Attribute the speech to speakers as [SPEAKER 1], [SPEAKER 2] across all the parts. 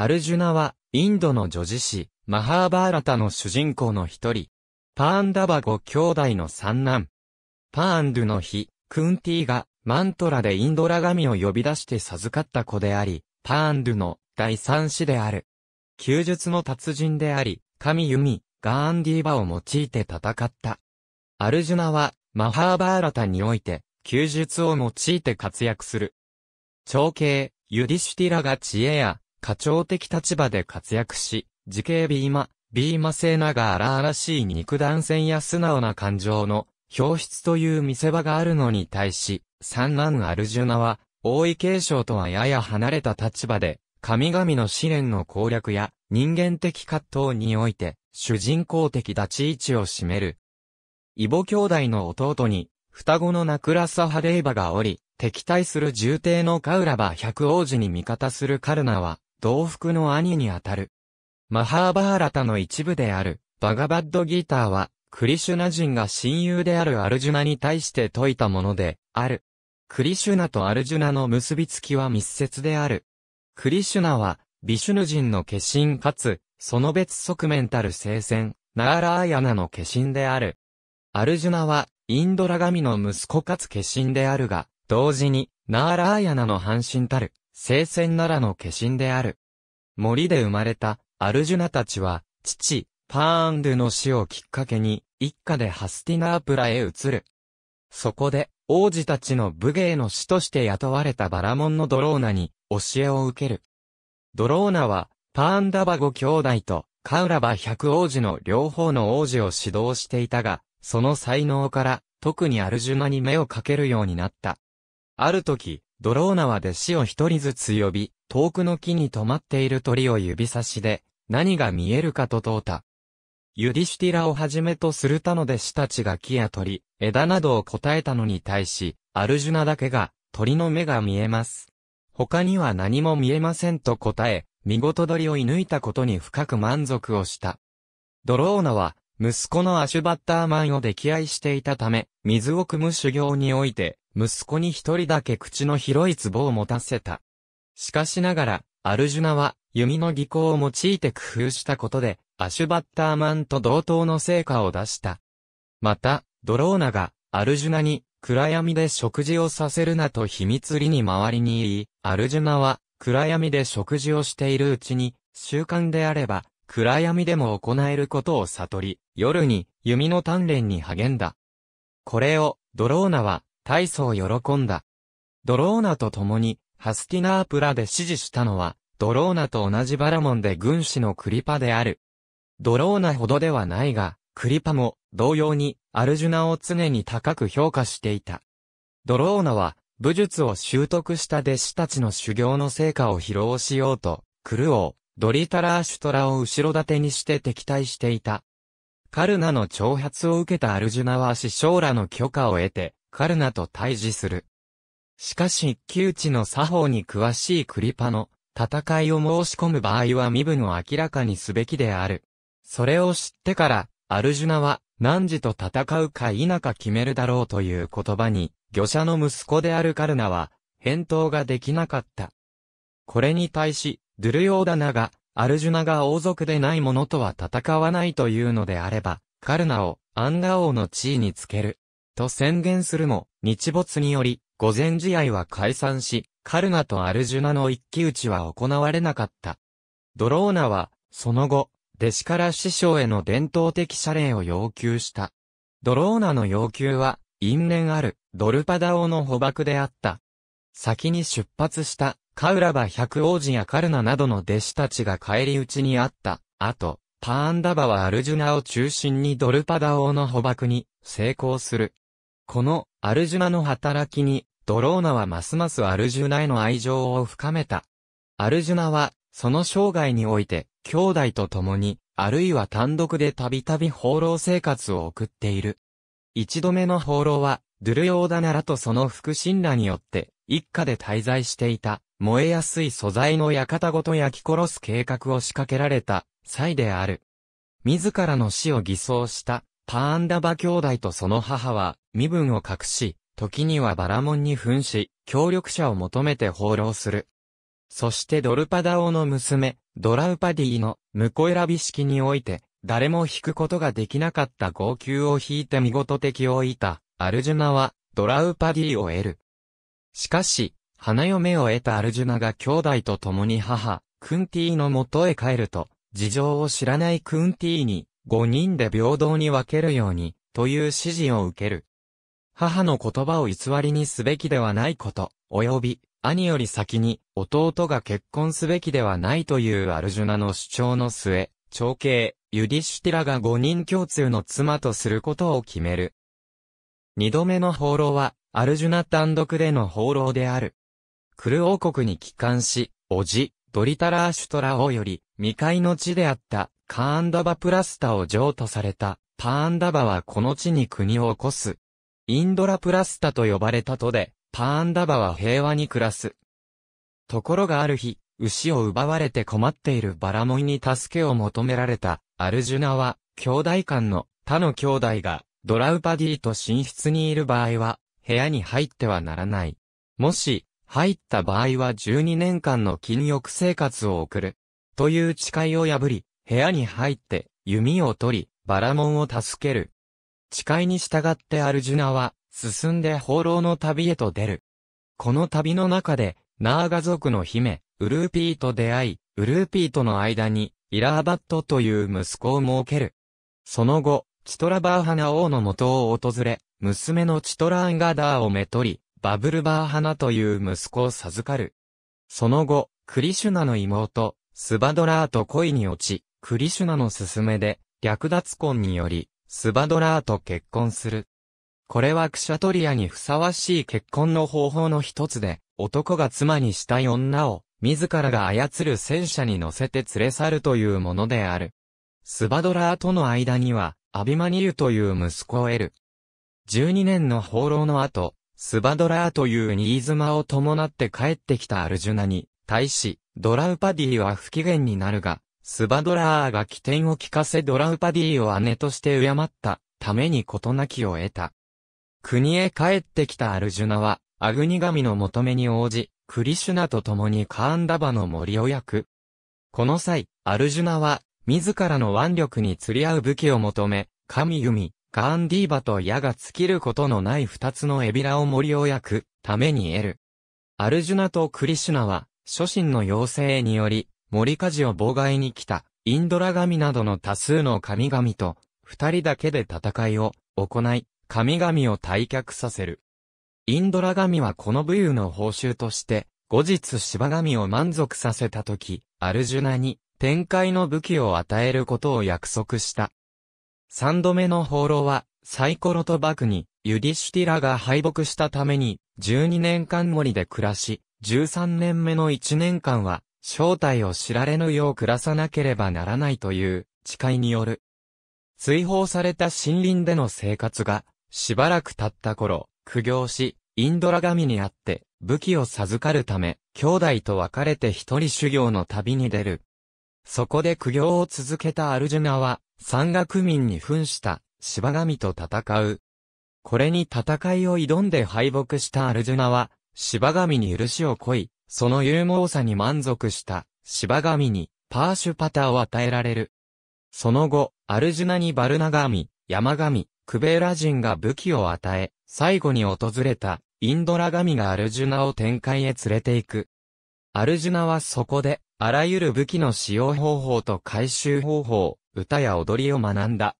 [SPEAKER 1] アルジュナは、インドの女子誌、マハーバーラタの主人公の一人。パーンダバゴ兄弟の三男。パーンドゥの日、クンティが、マントラでインドラ神を呼び出して授かった子であり、パーンドゥの第三子である。休術の達人であり、神弓、ガーンディーバを用いて戦った。アルジュナは、マハーバーラタにおいて、休術を用いて活躍する。長兄、ユディシュティラが知恵や課長的立場で活躍し、時系ビーマ、ビーマ性なが荒々しい肉弾戦や素直な感情の表出という見せ場があるのに対し、三男アルジュナは、王位継承とはやや離れた立場で、神々の試練の攻略や人間的葛藤において、主人公的立ち位置を占める。異母兄弟の弟に、双子のナクラサハレイバがおり、敵対する重帝のカウラバ百王子に味方するカルナは、同福の兄にあたる。マハーバーラタの一部である、バガバッドギーターは、クリシュナ人が親友であるアルジュナに対して説いたもので、ある。クリシュナとアルジュナの結びつきは密接である。クリシュナは、ビシュヌ人の化身かつ、その別側面たる聖戦、ナーラーヤナの化身である。アルジュナは、インドラ神の息子かつ化身であるが、同時に、ナーラーヤナの半身たる、聖戦奈良の化身である。森で生まれたアルジュナたちは、父、パーンドゥの死をきっかけに、一家でハスティナープラへ移る。そこで、王子たちの武芸の師として雇われたバラモンのドローナに、教えを受ける。ドローナは、パーンダバゴ兄弟と、カウラバ百王子の両方の王子を指導していたが、その才能から、特にアルジュナに目をかけるようになった。ある時、ドローナは弟子を一人ずつ呼び、遠くの木に止まっている鳥を指差しで、何が見えるかと問うた。ユディシュティラをはじめとする他の弟子たちが木や鳥、枝などを答えたのに対し、アルジュナだけが、鳥の目が見えます。他には何も見えませんと答え、見事鳥を射抜いたことに深く満足をした。ドローナは、息子のアシュバッターマンを溺愛していたため、水を汲む修行において、息子に一人だけ口の広い壺を持たせた。しかしながら、アルジュナは弓の技巧を用いて工夫したことで、アシュバッターマンと同等の成果を出した。また、ドローナがアルジュナに暗闇で食事をさせるなと秘密裏に周りに言い、アルジュナは暗闇で食事をしているうちに、習慣であれば、暗闇でも行えることを悟り、夜に弓の鍛錬に励んだ。これを、ドローナは、大層喜んだ。ドローナと共に、ハスティナープラで支持したのは、ドローナと同じバラモンで軍師のクリパである。ドローナほどではないが、クリパも同様にアルジュナを常に高く評価していた。ドローナは武術を習得した弟子たちの修行の成果を披露しようと、クルオー、ドリタラーシュトラを後ろ盾にして敵対していた。カルナの挑発を受けたアルジュナは師匠らの許可を得て、カルナと対峙する。しかし、窮地の作法に詳しいクリパの戦いを申し込む場合は身分を明らかにすべきである。それを知ってから、アルジュナは、汝と戦うか否か決めるだろうという言葉に、魚者の息子であるカルナは、返答ができなかった。これに対し、ドゥルヨーダナが、アルジュナが王族でない者とは戦わないというのであれば、カルナをアンガ王の地位につける。と宣言するも、日没により、午前試合は解散し、カルナとアルジュナの一騎打ちは行われなかった。ドローナは、その後、弟子から師匠への伝統的謝礼を要求した。ドローナの要求は、因縁ある、ドルパダオの捕獲であった。先に出発した、カウラバ百王子やカルナなどの弟子たちが帰り討ちにあった。あと、パーンダバはアルジュナを中心にドルパダオの捕獲に成功する。このアルジュナの働きに、ドローナはますますアルジュナへの愛情を深めた。アルジュナは、その生涯において、兄弟と共に、あるいは単独でたびたび放浪生活を送っている。一度目の放浪は、ドゥルヨーダナラとその腹心らによって、一家で滞在していた、燃えやすい素材の館ごと焼き殺す計画を仕掛けられた、際である。自らの死を偽装した、パーンダバ兄弟とその母は身分を隠し、時にはバラモンに扮し、協力者を求めて放浪する。そしてドルパダオの娘、ドラウパディの婿選び式において、誰も引くことができなかった号泣を引いて見事敵をいた、アルジュナは、ドラウパディを得る。しかし、花嫁を得たアルジュナが兄弟と共に母、クンティの元へ帰ると、事情を知らないクンティに、5人で平等に分けるように、という指示を受ける。母の言葉を偽りにすべきではないこと、及び、兄より先に、弟が結婚すべきではないというアルジュナの主張の末、長兄、ユディシュティラが5人共通の妻とすることを決める。二度目の放浪は、アルジュナ単独での放浪である。クル王国に帰還し、おじ、ドリタラーシュトラ王より、未開の地であった、カーンダバプラスタを譲渡された、パーンダバはこの地に国を起こす。インドラプラスタと呼ばれたとで、パーンダバは平和に暮らす。ところがある日、牛を奪われて困っているバラモイに助けを求められた、アルジュナは、兄弟間の他の兄弟が、ドラウパディと寝室にいる場合は、部屋に入ってはならない。もし、入った場合は12年間の禁欲生活を送る。という誓いを破り、部屋に入って弓を取り、バラモンを助ける。誓いに従ってアルジュナは、進んで放浪の旅へと出る。この旅の中で、ナーガ族の姫、ウルーピーと出会い、ウルーピーとの間に、イラーバットという息子を設ける。その後、チトラバーハナ王の元を訪れ、娘のチトラアンガダーをめとり、バブルバーハナという息子を授かる。その後、クリシュナの妹、スバドラーと恋に落ち、クリシュナの勧めで、略奪婚により、スバドラーと結婚する。これはクシャトリアにふさわしい結婚の方法の一つで、男が妻にしたい女を、自らが操る戦車に乗せて連れ去るというものである。スバドラーとの間には、アビマニユという息子を得る。12年の放浪の後、スバドラーという新妻を伴って帰ってきたアルジュナに、対し、ドラウパディは不機嫌になるが、スバドラーが起点を聞かせドラウパディを姉として敬ったために事なきを得た。国へ帰ってきたアルジュナは、アグニ神の求めに応じ、クリシュナと共にカーンダバの森を焼く。この際、アルジュナは、自らの腕力に釣り合う武器を求め、神弓、カーンディーバと矢が尽きることのない二つのエビラを森を焼くために得る。アルジュナとクリシュナは、初心の要請により、森火事を妨害に来た、インドラ神などの多数の神々と、二人だけで戦いを行い、神々を退却させる。インドラ神はこの武勇の報酬として、後日芝神を満足させた時、アルジュナに展開の武器を与えることを約束した。三度目の放浪は、サイコロとバクに、ユディシュティラが敗北したために、12年間森で暮らし、13年目の1年間は、正体を知られぬよう暮らさなければならないという誓いによる。追放された森林での生活が、しばらく経った頃、苦行し、インドラ神に会って、武器を授かるため、兄弟と別れて一人修行の旅に出る。そこで苦行を続けたアルジュナは、山岳民に扮した芝神と戦う。これに戦いを挑んで敗北したアルジュナは、芝神に許しを乞い、その勇猛さに満足した芝神にパーシュパタを与えられる。その後、アルジュナにバルナ神、山神、クベーラ人が武器を与え、最後に訪れたインドラ神がアルジュナを展開へ連れて行く。アルジュナはそこで、あらゆる武器の使用方法と回収方法、歌や踊りを学んだ。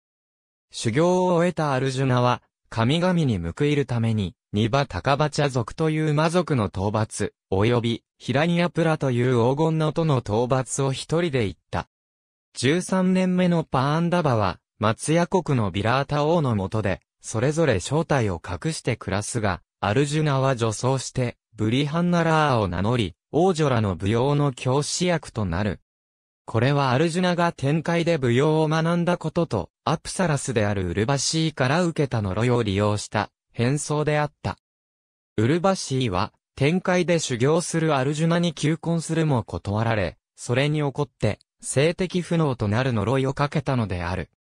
[SPEAKER 1] 修行を終えたアルジュナは、神々に報いるために、ニバ・タカバチャ族という魔族の討伐、及び、ヒラニアプラという黄金の都の討伐を一人で行った。13年目のパーンダバは、松屋国のビラータ王の下で、それぞれ正体を隠して暮らすが、アルジュナは女装して、ブリハンナラーを名乗り、王女らの舞踊の教師役となる。これはアルジュナが展開で舞踊を学んだことと、アプサラスであるウルバシーから受けた呪いを利用した変装であった。ウルバシーは、展開で修行するアルジュナに求婚するも断られ、それに怒って、性的不能となる呪いをかけたのである。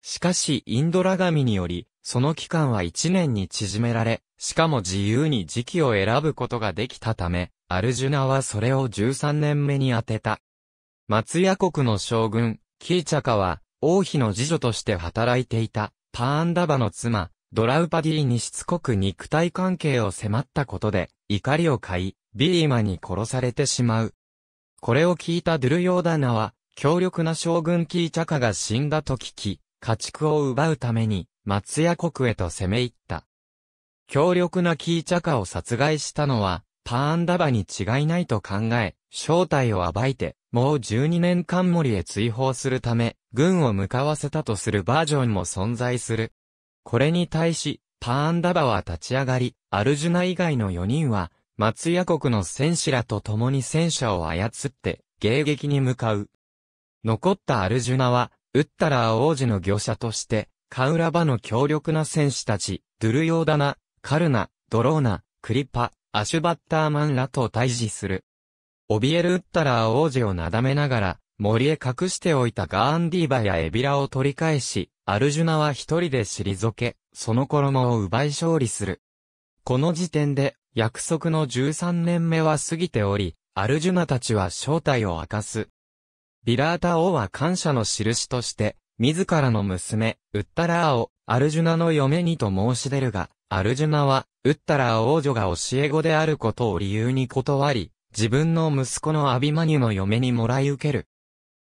[SPEAKER 1] しかし、インドラ神により、その期間は1年に縮められ、しかも自由に時期を選ぶことができたため、アルジュナはそれを13年目に当てた。松屋国の将軍、キーチャカは、王妃の次女として働いていた、パーンダバの妻、ドラウパディにしつこく肉体関係を迫ったことで、怒りを買い、ビーマに殺されてしまう。これを聞いたドゥルヨーダナは、強力な将軍キーチャカが死んだと聞き、家畜を奪うために、松屋国へと攻め入った。強力なキーチャカを殺害したのは、パーンダバに違いないと考え、正体を暴いて、もう12年間森へ追放するため、軍を向かわせたとするバージョンも存在する。これに対し、パーンダバは立ち上がり、アルジュナ以外の4人は、松屋国の戦士らと共に戦車を操って、迎撃に向かう。残ったアルジュナは、ウッタラー王子の業者として、カウラバの強力な戦士たち、ドゥルヨーダナ、カルナ、ドローナ、クリパ、アシュバッターマンらと対峙する。怯えるウッタラー王子をなだめながら、森へ隠しておいたガーンディーバやエビラを取り返し、アルジュナは一人で退け、その衣を奪い勝利する。この時点で、約束の13年目は過ぎており、アルジュナたちは正体を明かす。ビラータ王は感謝の印として、自らの娘、ウッタラーを、アルジュナの嫁にと申し出るが、アルジュナは、ウッタラー王女が教え子であることを理由に断り、自分の息子のアビマニュの嫁にもらい受ける。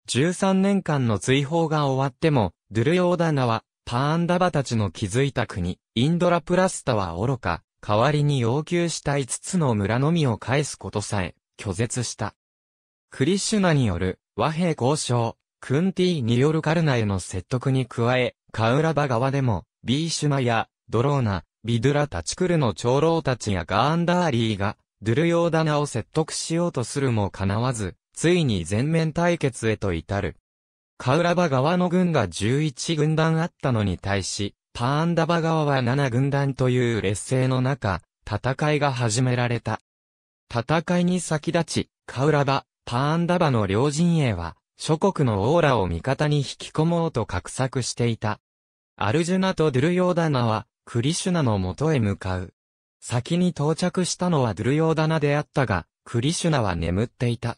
[SPEAKER 1] 13年間の追放が終わっても、ドゥルヨーダナは、パーンダバたちの築いた国、インドラプラスタは愚か、代わりに要求した5つの村のみを返すことさえ、拒絶した。クリシュナによる和平交渉、クンティによるカルナへの説得に加え、カウラバ側でも、ビーシュマや、ドローナ、ビドゥラタチクルの長老たちやガーンダーリーが、ドゥルヨーダナを説得しようとするも叶わず、ついに全面対決へと至る。カウラバ側の軍が11軍団あったのに対し、パーンダバ側は7軍団という劣勢の中、戦いが始められた。戦いに先立ち、カウラバ、パーンダバの両陣営は、諸国のオーラを味方に引き込もうと画策していた。アルジュナとドゥルヨーダナは、クリシュナの元へ向かう。先に到着したのはドゥルヨーダナであったが、クリシュナは眠っていた。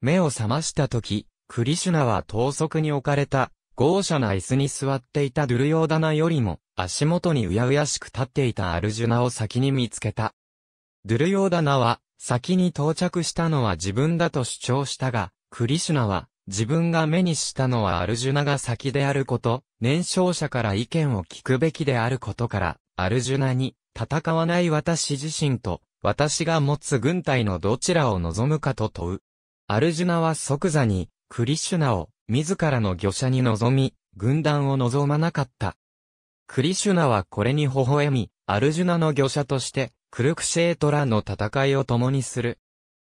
[SPEAKER 1] 目を覚ました時、クリシュナは等速に置かれた、豪奢な椅子に座っていたドゥルヨーダナよりも、足元にうやうやしく立っていたアルジュナを先に見つけた。ドゥルヨーダナは、先に到着したのは自分だと主張したが、クリシュナは、自分が目にしたのはアルジュナが先であること、年少者から意見を聞くべきであることから、アルジュナに、戦わない私自身と、私が持つ軍隊のどちらを望むかと問う。アルジュナは即座に、クリシュナを自らの御者に臨み、軍団を望まなかった。クリシュナはこれに微笑み、アルジュナの御者として、クルクシェートラの戦いを共にする。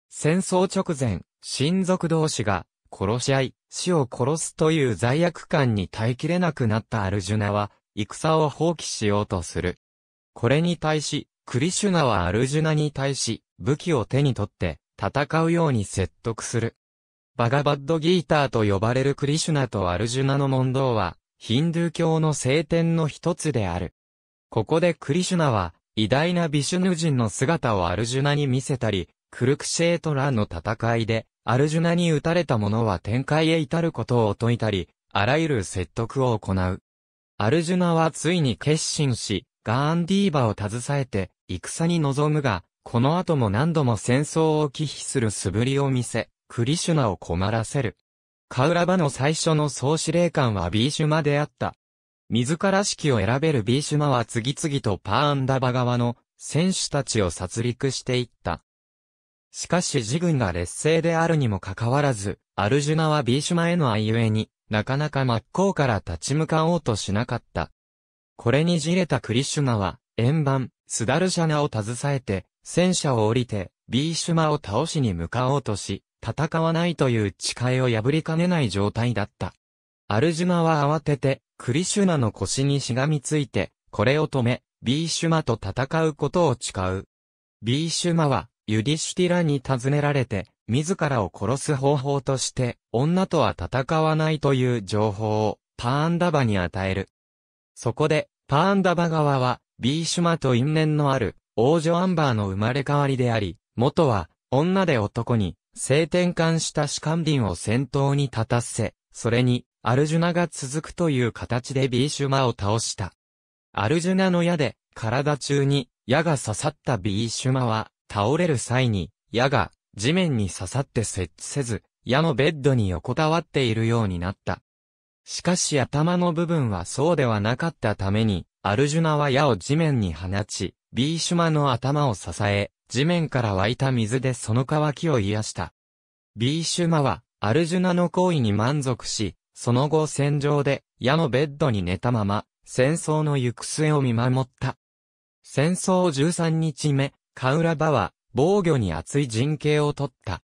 [SPEAKER 1] 戦争直前、親族同士が、殺し合い、死を殺すという罪悪感に耐えきれなくなったアルジュナは、戦を放棄しようとする。これに対し、クリシュナはアルジュナに対し、武器を手に取って、戦うように説得する。バガバッドギーターと呼ばれるクリシュナとアルジュナの問答は、ヒンドゥー教の聖典の一つである。ここでクリシュナは、偉大なビシュヌ人の姿をアルジュナに見せたり、クルクシェートラの戦いで、アルジュナに撃たれた者は展開へ至ることを説いたり、あらゆる説得を行う。アルジュナはついに決心し、ガーンディーバを携えて、戦に臨むが、この後も何度も戦争を忌避する素振りを見せ、クリシュナを困らせる。カウラバの最初の総司令官はビーシュマであった。自ら指揮を選べるビーシュマは次々とパーンダバ側の選手たちを殺戮していった。しかし自軍が劣勢であるにもかかわらず、アルジュナはビーシュマへの愛ゆえに、なかなか真っ向から立ち向かおうとしなかった。これにじれたクリシュナは、円盤、スダルシャナを携えて、戦車を降りて、ビーシュマを倒しに向かおうとし、戦わないという誓いを破りかねない状態だった。アルジュナは慌てて、クリシュナの腰にしがみついて、これを止め、ビーシュマと戦うことを誓う。ビーシュマは、ユディシュティラに尋ねられて、自らを殺す方法として、女とは戦わないという情報を、パーンダバに与える。そこで、パーンダバ側は、ビーシュマと因縁のある、王女アンバーの生まれ変わりであり、元は、女で男に、性転換した士官林を先頭に立たせ、それに、アルジュナが続くという形でビーシュマを倒した。アルジュナの矢で、体中に矢が刺さったビーシュマは、倒れる際に、矢が地面に刺さって設置せず、矢のベッドに横たわっているようになった。しかし頭の部分はそうではなかったために、アルジュナは矢を地面に放ち、ビーシュマの頭を支え、地面から湧いた水でその渇きを癒した。ビーシュマは、アルジュナの行為に満足し、その後戦場で、矢のベッドに寝たまま、戦争の行く末を見守った。戦争13日目、カウラバは、防御に厚い陣形を取った。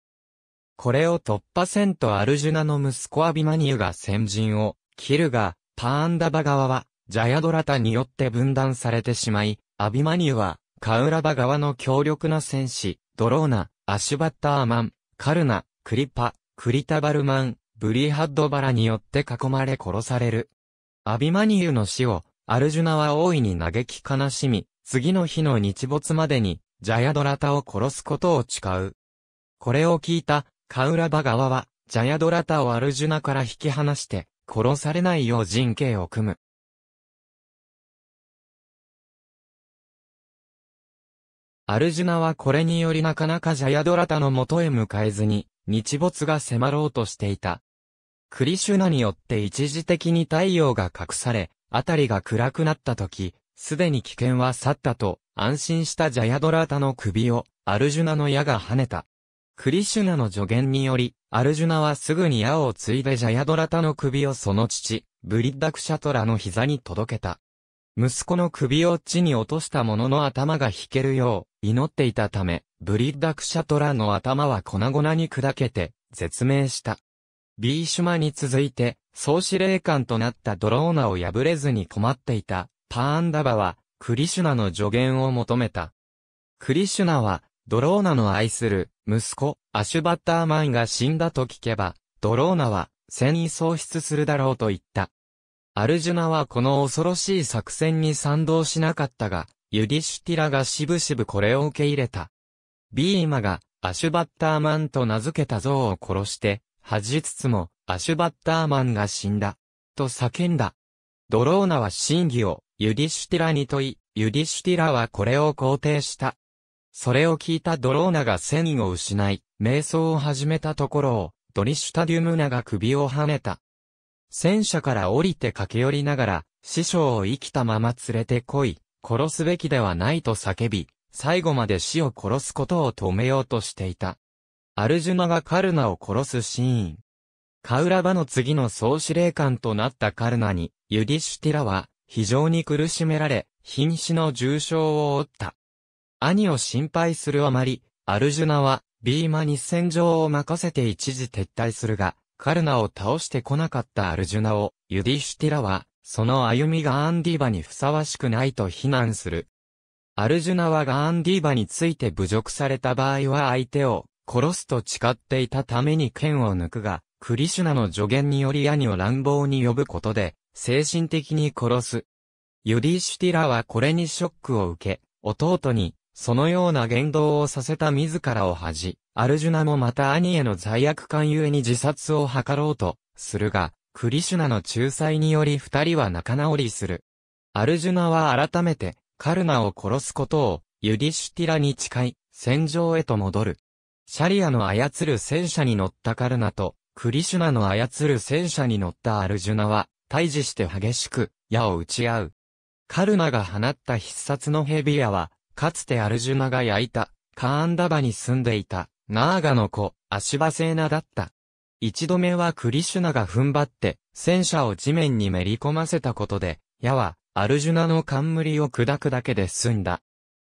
[SPEAKER 1] これを突破せんとアルジュナの息子アビマニューが先陣を、切るが、パーンダバ側は、ジャヤドラタによって分断されてしまい、アビマニューは、カウラバ側の強力な戦士、ドローナ、アシュバッターマン、カルナ、クリパ、クリタバルマン、ブリーハッドバラによって囲まれ殺される。アビマニユの死を、アルジュナは大いに嘆き悲しみ、次の日の日没までに、ジャヤドラタを殺すことを誓う。これを聞いた、カウラバ側は、ジャヤドラタをアルジュナから引き離して、殺されないよう陣形を組む。アルジュナはこれによりなかなかジャヤドラタの元へ向かえずに、日没が迫ろうとしていた。クリシュナによって一時的に太陽が隠され、辺りが暗くなった時、すでに危険は去ったと、安心したジャヤドラタの首を、アルジュナの矢が跳ねた。クリシュナの助言により、アルジュナはすぐに矢を継いでジャヤドラタの首をその父、ブリッダクシャトラの膝に届けた。息子の首を地に落とした者の頭が引けるよう、祈っていたため、ブリッダクシャトラの頭は粉々に砕けて、絶命した。ビーシュマに続いて、総司令官となったドローナを破れずに困っていた、パーンダバは、クリシュナの助言を求めた。クリシュナは、ドローナの愛する、息子、アシュバッターマンが死んだと聞けば、ドローナは、戦意喪失するだろうと言った。アルジュナはこの恐ろしい作戦に賛同しなかったが、ユディシュティラがしぶしぶこれを受け入れた。ビーマがアシュバッターマンと名付けた像を殺して、恥じつつもアシュバッターマンが死んだ。と叫んだ。ドローナは真偽をユディシュティラに問い、ユディシュティラはこれを肯定した。それを聞いたドローナが戦意を失い、瞑想を始めたところを、ドリシュタデュムナが首をはねた。戦車から降りて駆け寄りながら、師匠を生きたまま連れて来い、殺すべきではないと叫び、最後まで死を殺すことを止めようとしていた。アルジュナがカルナを殺すシーン。カウラバの次の総司令官となったカルナに、ユディシュティラは、非常に苦しめられ、瀕死の重傷を負った。兄を心配するあまり、アルジュナは、ビーマに戦場を任せて一時撤退するが、カルナを倒してこなかったアルジュナを、ユディシュティラは、その歩みがアンディーバにふさわしくないと非難する。アルジュナはガーンディーバについて侮辱された場合は相手を殺すと誓っていたために剣を抜くが、クリシュナの助言により兄を乱暴に呼ぶことで、精神的に殺す。ユディシュティラはこれにショックを受け、弟に、そのような言動をさせた自らを恥じ、アルジュナもまた兄への罪悪感ゆえに自殺を図ろうとするが、クリシュナの仲裁により二人は仲直りする。アルジュナは改めてカルナを殺すことをユディシュティラに誓い、戦場へと戻る。シャリアの操る戦車に乗ったカルナと、クリシュナの操る戦車に乗ったアルジュナは、対峙して激しく、矢を打ち合う。カルナが放った必殺のヘビ矢は、かつてアルジュナが焼いた、カーンダバに住んでいた、ナーガの子、足場セーナだった。一度目はクリシュナが踏ん張って、戦車を地面にめり込ませたことで、矢は、アルジュナの冠を砕くだけで済んだ。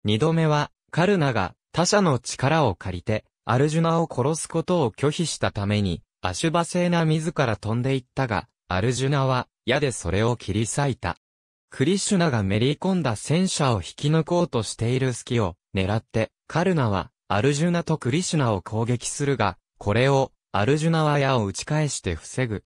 [SPEAKER 1] 二度目は、カルナが、他者の力を借りて、アルジュナを殺すことを拒否したために、アシュバセーナ自ら飛んでいったが、アルジュナは、矢でそれを切り裂いた。クリシュナがめり込んだ戦車を引き抜こうとしている隙を狙って、カルナはアルジュナとクリシュナを攻撃するが、これを、アルジュナは矢を打ち返して防ぐ。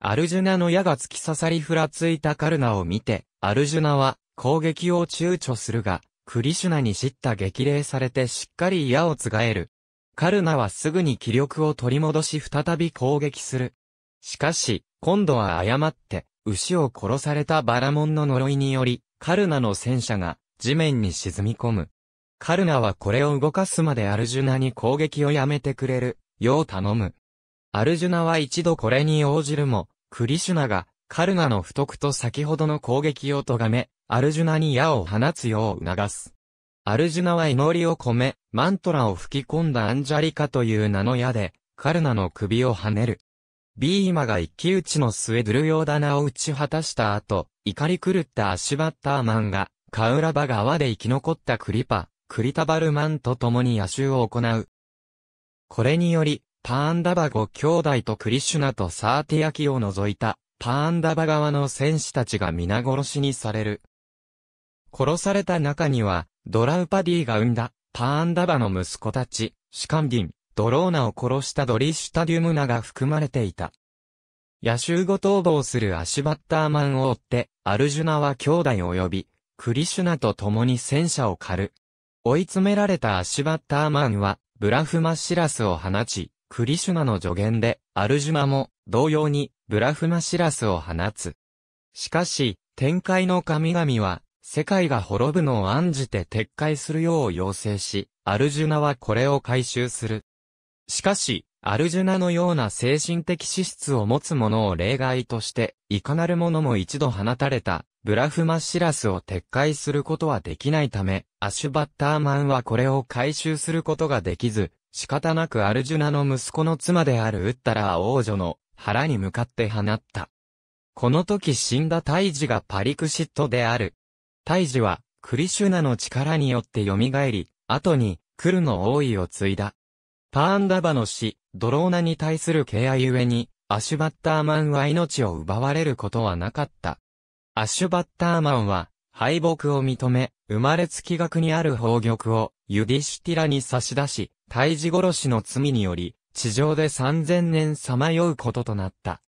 [SPEAKER 1] アルジュナの矢が突き刺さりふらついたカルナを見て、アルジュナは攻撃を躊躇するが、クリシュナに叱咤激励されてしっかり矢をつがえる。カルナはすぐに気力を取り戻し再び攻撃する。しかし、今度は誤って、牛を殺されたバラモンの呪いにより、カルナの戦車が地面に沈み込む。カルナはこれを動かすまでアルジュナに攻撃をやめてくれる、よう頼む。アルジュナは一度これに応じるも、クリシュナが、カルナの不徳と先ほどの攻撃を咎め、アルジュナに矢を放つよう促す。アルジュナは祈りを込め、マントラを吹き込んだアンジャリカという名の矢で、カルナの首を跳ねる。ビーマが一騎打ちの末ドゥルヨーダナを打ち果たした後、怒り狂ったアシュバッターマンが、カウラバ川で生き残ったクリパ、クリタバルマンと共に野襲を行う。これにより、パーンダバ5兄弟とクリシュナとサーティアキを除いた、パーンダバ側の戦士たちが皆殺しにされる。殺された中には、ドラウパディが生んだ、パーンダバの息子たち、シカンディン、ドローナを殺したドリッシュタデュムナが含まれていた。野衆後逃亡するアシュバッターマンを追って、アルジュナは兄弟及び、クリシュナと共に戦車を狩る。追い詰められたアシュバッターマンは、ブラフマシラスを放ち、クリシュナの助言で、アルジュマも、同様に、ブラフマシラスを放つ。しかし、天界の神々は、世界が滅ぶのを案じて撤回するよう要請し、アルジュナはこれを回収する。しかし、アルジュナのような精神的資質を持つ者を例外として、いかなる者も一度放たれた、ブラフマシラスを撤回することはできないため、アシュバッターマンはこれを回収することができず、仕方なくアルジュナの息子の妻であるウッタラー王女の腹に向かって放った。この時死んだ胎児がパリクシットである。胎児は、クリシュナの力によって蘇り、後に、クルの王位を継いだ。パーンダバの死、ドローナに対する敬愛ゆえに、アシュバッターマンは命を奪われることはなかった。アッシュバッターマンは、敗北を認め、生まれつき額にある宝玉を、ユディシュティラに差し出し、胎児殺しの罪により、地上で3000年さまようこととなった。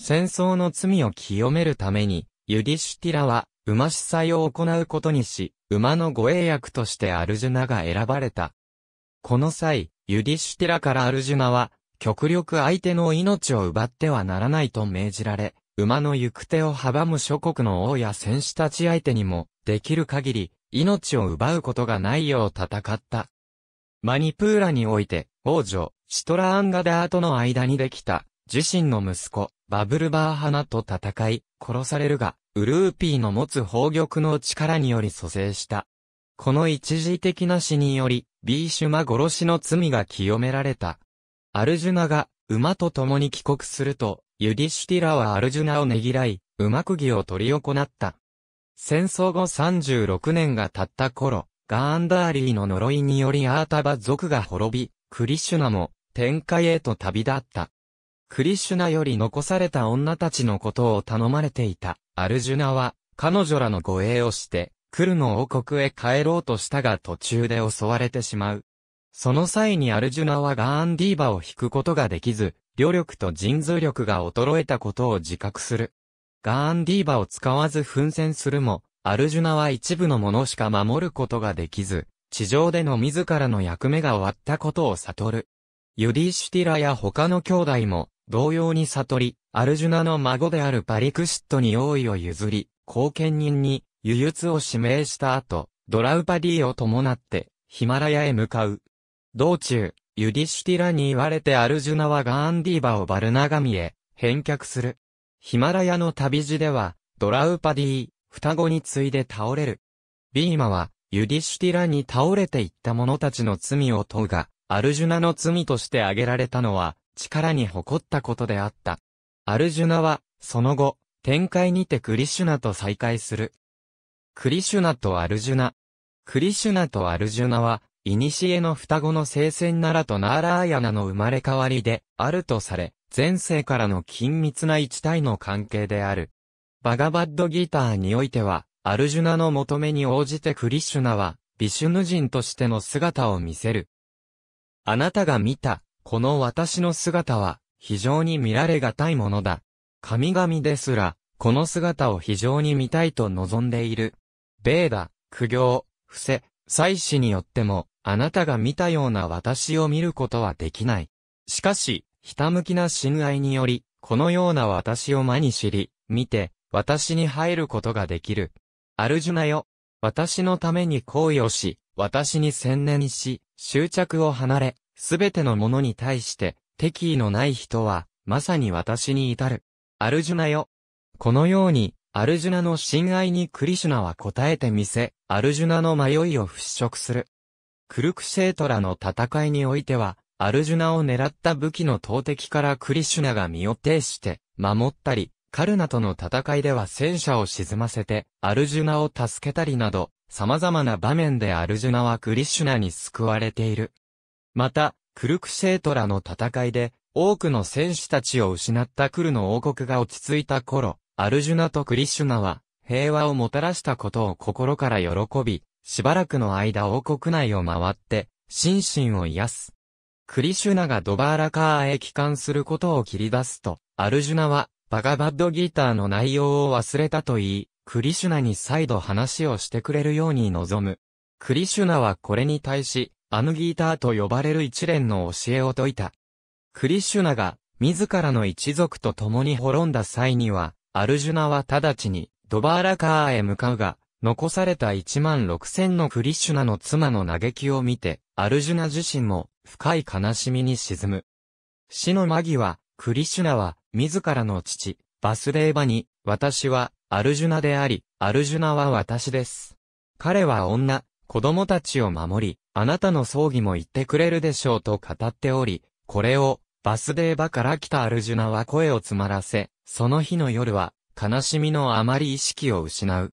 [SPEAKER 1] 戦争の罪を清めるために、ユディシュティラは、馬司祭を行うことにし、馬の護衛役としてアルジュナが選ばれた。この際、ユディシュティラからアルジュナは、極力相手の命を奪ってはならないと命じられ、馬の行く手を阻む諸国の王や戦士たち相手にも、できる限り、命を奪うことがないよう戦った。マニプーラにおいて、王女、シトラアンガダーとの間にできた、自身の息子、バブルバーハナと戦い、殺されるが、ウルーピーの持つ宝玉の力により蘇生した。この一時的な死により、ビーシュマ殺しの罪が清められた。アルジュナが、馬と共に帰国すると、ユディシュティラはアルジュナをねぎらい、馬ぎを取り行った。戦争後36年が経った頃、ガーンダーリーの呪いによりアータバ族が滅び、クリシュナも天界へと旅立った。クリシュナより残された女たちのことを頼まれていたアルジュナは彼女らの護衛をして、クルの王国へ帰ろうとしたが途中で襲われてしまう。その際にアルジュナはガーンディーバを引くことができず、両力と人数力が衰えたことを自覚する。ガーンディーバを使わず奮戦するも、アルジュナは一部のものしか守ることができず、地上での自らの役目が終わったことを悟る。ユディシュティラや他の兄弟も、同様に悟り、アルジュナの孫であるパリクシットに王位を譲り、後見人に、輸出を指名した後、ドラウパディを伴って、ヒマラヤへ向かう。道中、ユディシュティラに言われてアルジュナはガーンディーバをバルナガミへ返却する。ヒマラヤの旅路ではドラウパディー、双子に次いで倒れる。ビーマはユディシュティラに倒れていった者たちの罪を問うが、アルジュナの罪として挙げられたのは力に誇ったことであった。アルジュナはその後、展開にてクリシュナと再会する。クリシュナとアルジュナ。クリシュナとアルジュナは、古の双子の聖戦ならとナーラーヤナの生まれ変わりで、あるとされ、前世からの緊密な一体の関係である。バガバッドギターにおいては、アルジュナの求めに応じてクリシュナは、ビシュヌ人としての姿を見せる。あなたが見た、この私の姿は、非常に見られがたいものだ。神々ですら、この姿を非常に見たいと望んでいる。ベーダ、苦行、伏せ、祭祀によっても、あなたが見たような私を見ることはできない。しかし、ひたむきな信愛により、このような私を間に知り、見て、私に入ることができる。アルジュナよ。私のために行為をし、私に専念し、執着を離れ、すべてのものに対して、敵意のない人は、まさに私に至る。アルジュナよ。このように、アルジュナの信愛にクリシュナは答えてみせ、アルジュナの迷いを払拭する。クルクシェートラの戦いにおいては、アルジュナを狙った武器の投擲からクリシュナが身を挺して、守ったり、カルナとの戦いでは戦車を沈ませて、アルジュナを助けたりなど、様々な場面でアルジュナはクリシュナに救われている。また、クルクシェートラの戦いで、多くの戦士たちを失ったクルの王国が落ち着いた頃、アルジュナとクリシュナは、平和をもたらしたことを心から喜び、しばらくの間王国内を回って、心身を癒す。クリシュナがドバーラカーへ帰還することを切り出すと、アルジュナは、バガバッドギーターの内容を忘れたと言い、クリシュナに再度話をしてくれるように望む。クリシュナはこれに対し、アヌギーターと呼ばれる一連の教えを説いた。クリシュナが、自らの一族と共に滅んだ際には、アルジュナは直ちに、ドバーラカーへ向かうが、残された1万6千のクリシュナの妻の嘆きを見て、アルジュナ自身も深い悲しみに沈む。死の間際、クリシュナは自らの父、バスデーバに、私はアルジュナであり、アルジュナは私です。彼は女、子供たちを守り、あなたの葬儀も言ってくれるでしょうと語っており、これを、バスデーバから来たアルジュナは声を詰まらせ、その日の夜は、悲しみのあまり意識を失う。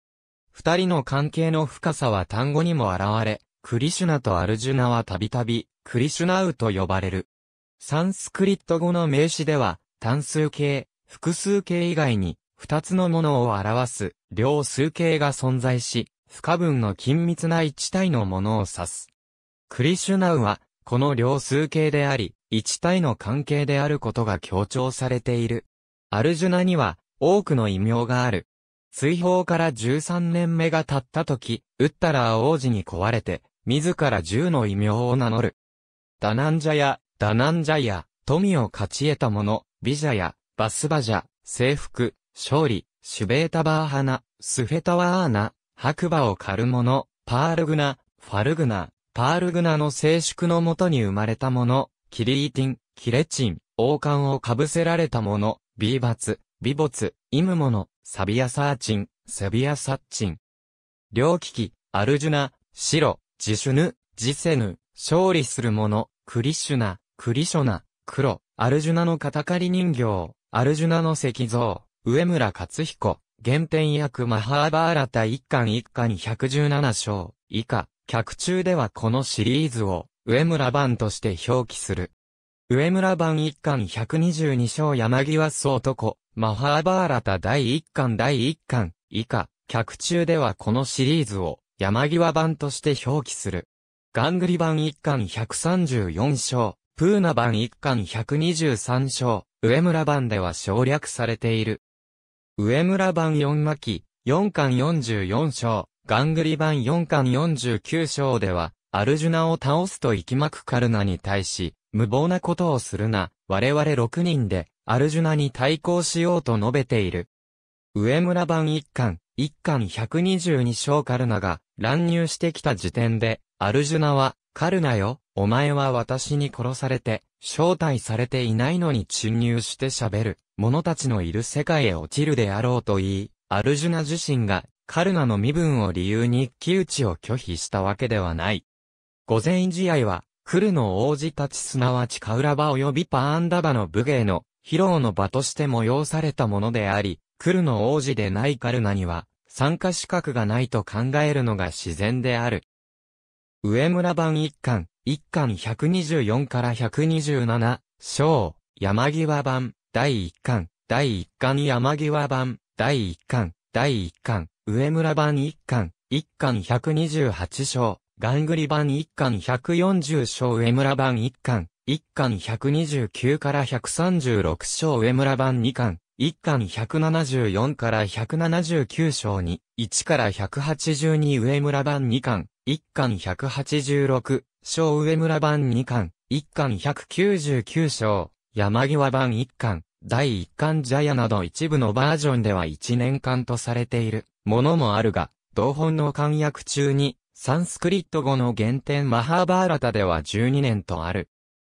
[SPEAKER 1] 二人の関係の深さは単語にも現れ、クリシュナとアルジュナはたびたび、クリシュナウと呼ばれる。サンスクリット語の名詞では、単数形、複数形以外に、二つのものを表す、両数形が存在し、不可分の緊密な一体のものを指す。クリシュナウは、この両数形であり、一体の関係であることが強調されている。アルジュナには、多くの異名がある。追放から13年目が経った時、ウッタラー王子に壊れて、自ら銃の異名を名乗る。ダナンジャや、ダナンジャや、富を勝ち得た者、ビジャや、バスバジャ、征服、勝利、シュベータバーハナ、スフェタワーナ、白馬を狩る者、パールグナ、ファルグナ、パールグナの静粛のもとに生まれた者、キリーティン、キレチン、王冠をかぶせられた者、ビーバツ、ビボツ、イムモノ、サビアサーチン、サビアサッチン。両危機、アルジュナ、シロ、ジシュヌ、ジセヌ、勝利する者、クリシュナ、クリショナ、黒、アルジュナの肩刈り人形、アルジュナの石像、上村勝彦、原点役マハーバーラタ一巻一巻117章、以下、客中ではこのシリーズを、上村版として表記する。上村版一巻122章山際総男、マハーバーラタ第1巻第1巻以下、客中ではこのシリーズを山際版として表記する。ガングリ版1巻134章、プーナ版1巻123章、上村版では省略されている。上村版4巻、4巻44章、ガングリ版4巻49章では、アルジュナを倒すときまくカルナに対し、無謀なことをするな、我々6人で、アルジュナに対抗しようと述べている。上村版一巻、一巻122章カルナが乱入してきた時点で、アルジュナは、カルナよ、お前は私に殺されて、招待されていないのに侵入して喋る、者たちのいる世界へ落ちるであろうと言い、アルジュナ自身が、カルナの身分を理由に一騎打ちを拒否したわけではない。午前試合は、クルの王子たちすなわちカウラバ及びパーンダバの武芸の披露の場として催されたものであり、クルの王子でないカルナには、参加資格がないと考えるのが自然である。上村版一巻、一巻124から127、章、山際版、第一巻、第一巻山際版、第一巻、第一巻、上村版一巻、一巻128章、ガングリ版一巻140章上村版一巻、1巻129から136章上村版2巻、1巻174から179章に、1から182上村版2巻、1巻186章上村版2巻、1巻199章、山際版1巻、第1巻ジャヤなど一部のバージョンでは1年間とされているものもあるが、同本の簡約中に、サンスクリット語の原点マハーバーラタでは12年とある。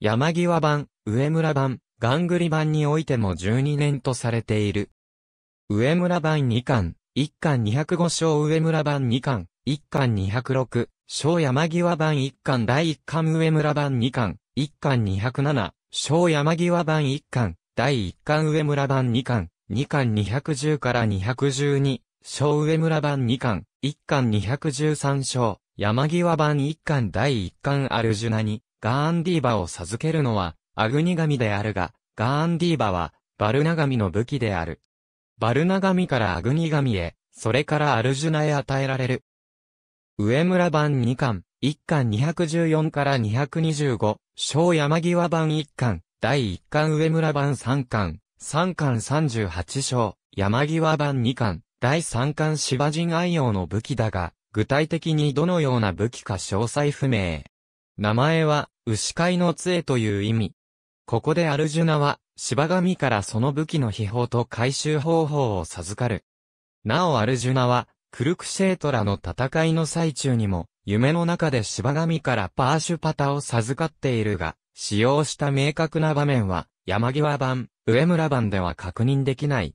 [SPEAKER 1] 山際版、上村版、ガングリ版においても12年とされている。上村版2巻、1巻205章上村版2巻、1巻206章山際版1巻第1巻上村版2巻、1巻207章山際版1巻、第1巻上村版2巻、2巻210から212章上村版2巻、1巻213章、山際版1巻第1巻アルジュナに、ガーンディーバを授けるのは、アグニ神であるが、ガーンディーバは、バルナ神の武器である。バルナ神からアグニ神へ、それからアルジュナへ与えられる。上村版2巻、1巻214から225、小山際版1巻、第1巻上村版3巻、3巻38章、山際版2巻、第3巻芝人愛用の武器だが、具体的にどのような武器か詳細不明。名前は、牛飼いの杖という意味。ここでアルジュナは、芝神からその武器の秘宝と回収方法を授かる。なおアルジュナは、クルクシェートラの戦いの最中にも、夢の中で芝神からパーシュパタを授かっているが、使用した明確な場面は、山際版、上村版では確認できない。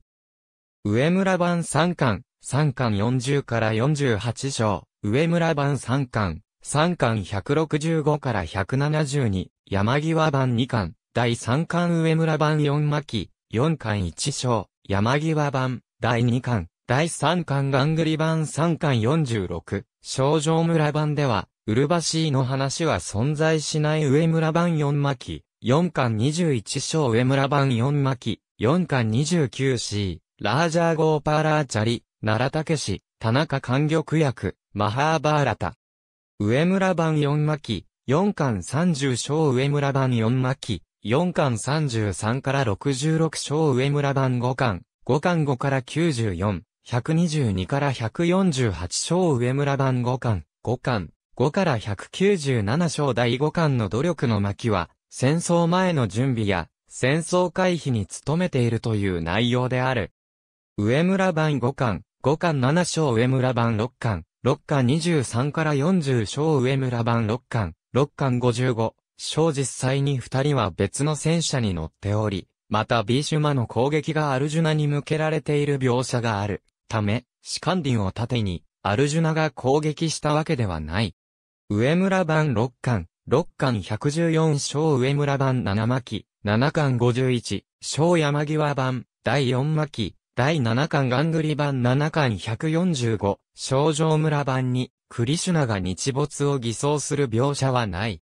[SPEAKER 1] 上村版3巻、3巻40から48章、上村版3巻、3巻165から172、山際版2巻、第3巻上村版4巻、4巻1章、山際版、第2巻、第3巻ガングリ版3巻46、少女村版では、うるばしいの話は存在しない上村版4巻、4巻21章上村版4巻、4巻 29C、ラージャーゴーパーラーチャリ、奈良武士、田中官玉役、マハーバーラタ、上村版4巻、4巻30章上村版4巻、4巻33から66章上村版5巻、5巻5から94、122から148章上村版5巻、5巻、5から197章第5巻の努力の巻は、戦争前の準備や、戦争回避に努めているという内容である。上村版5巻、5巻7章上村版6巻、六巻十三から四十章上村版六巻、六巻十五、章実際に二人は別の戦車に乗っており、またビーシュマの攻撃がアルジュナに向けられている描写があるため、士官林を盾に、アルジュナが攻撃したわけではない。上村版六巻、六巻百十四章上村版七巻、七巻十一、章山際版、第四巻、第七巻ガングリ版七巻四十五、少女村版に、クリシュナが日没を偽装する描写はない。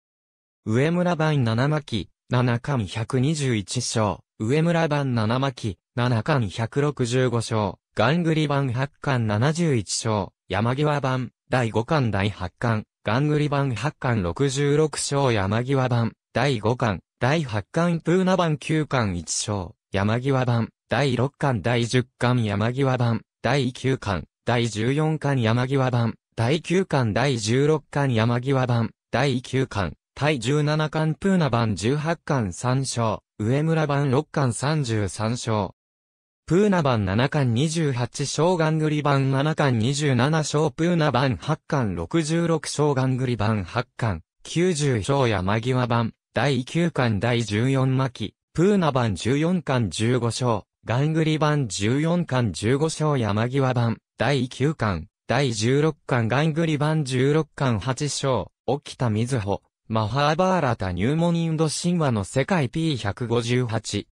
[SPEAKER 1] 上村版七巻、七巻121章、上村版七巻、七巻165章、ガングリ版八巻71章、山際版、第五巻第八巻、ガングリ版八巻66章山際版、第五巻、第八巻プーナ版9巻1章、山際版、第六巻第十巻山際版、第九巻、第14巻山際版、第9巻第16巻山際版、第9巻、第17巻プーナ版18巻3章、上村版6巻33章。プーナ版7巻28章ガングリ版7巻27章プーナ版8巻66章ガングリ版8巻90章山際版第9巻第14巻プーナ版14巻15章ガングリ版14巻15章山際版第9巻、第16巻ガングリ版16巻8章、沖田瑞穂、マハーバーラタ入門インド神話の世界 P158。